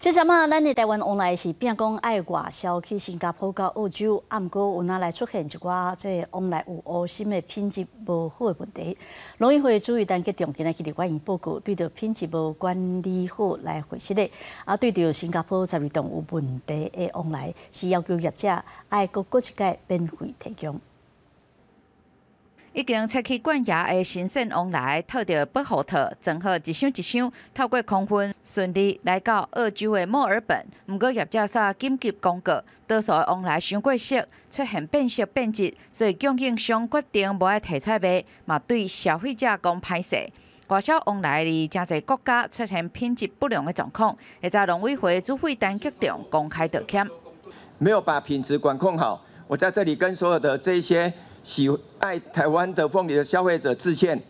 即什么？咱咧台湾往来是变讲爱外销去新加坡、个澳洲，啊毋过有哪来出现一寡即往来有恶心诶品质无好诶问题。农委会注意单决定，来去立法院报告，对着品质无管理好来回析咧，啊对着新加坡十二栋有问题诶往来，是要求业者爱各各界免费提供。已经出去管辖的新鲜往来，套着不厚套，整好一箱一箱透过空运顺利来到澳洲的墨尔本。不过业者说，紧急公告，多数往来伤过色，出现变色变质，所以供应商决定无爱提出来卖，嘛对消费者讲歹势。外销往来的真侪国家出现品质不良的状况，会在农委会主会单局长公开道歉。没有把品质管控好，我在这里跟所有的这些。喜爱台湾的凤梨的消费者致歉。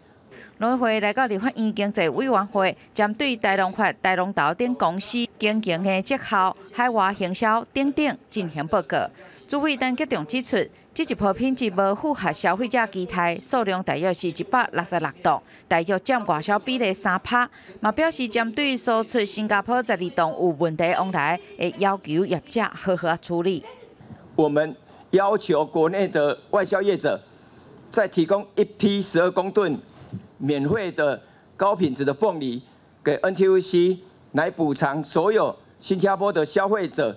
农回来到立法院经济委员会针对大龙发、大龙岛等公司经营的绩效、海外行销等等进行报告。主委等决定指出，这批品质不符合消费者期待数量大约是一百六十六栋，大约占外销比例三趴。也表示针对所出新加坡十二栋有问题阳台，会要求业者好好处理。我们。要求国内的外销业者再提供一批十二公吨免费的高品质的凤梨给 NTUC 来补偿所有新加坡的消费者。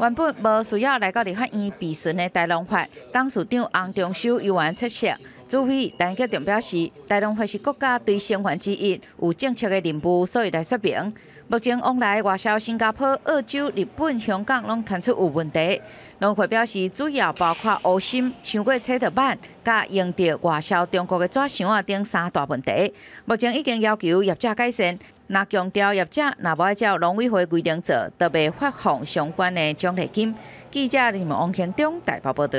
原本无需要来到你法医院鼻询的大龙发董事长洪中秀依然出席。主委陈吉仲表示，台农会是国家对生源之一，有政策的任务，所以来说明。目前往来外销新加坡、澳洲、日本、香港拢探出有问题。农会表示，主要包括乌心、伤过车头板、甲用着外销中国的纸箱啊等三大问题。目前已经要求业者改善，若强调业者若无按照农委会规定做，特别发放相关的奖励金。记者林梦庆中台报报道。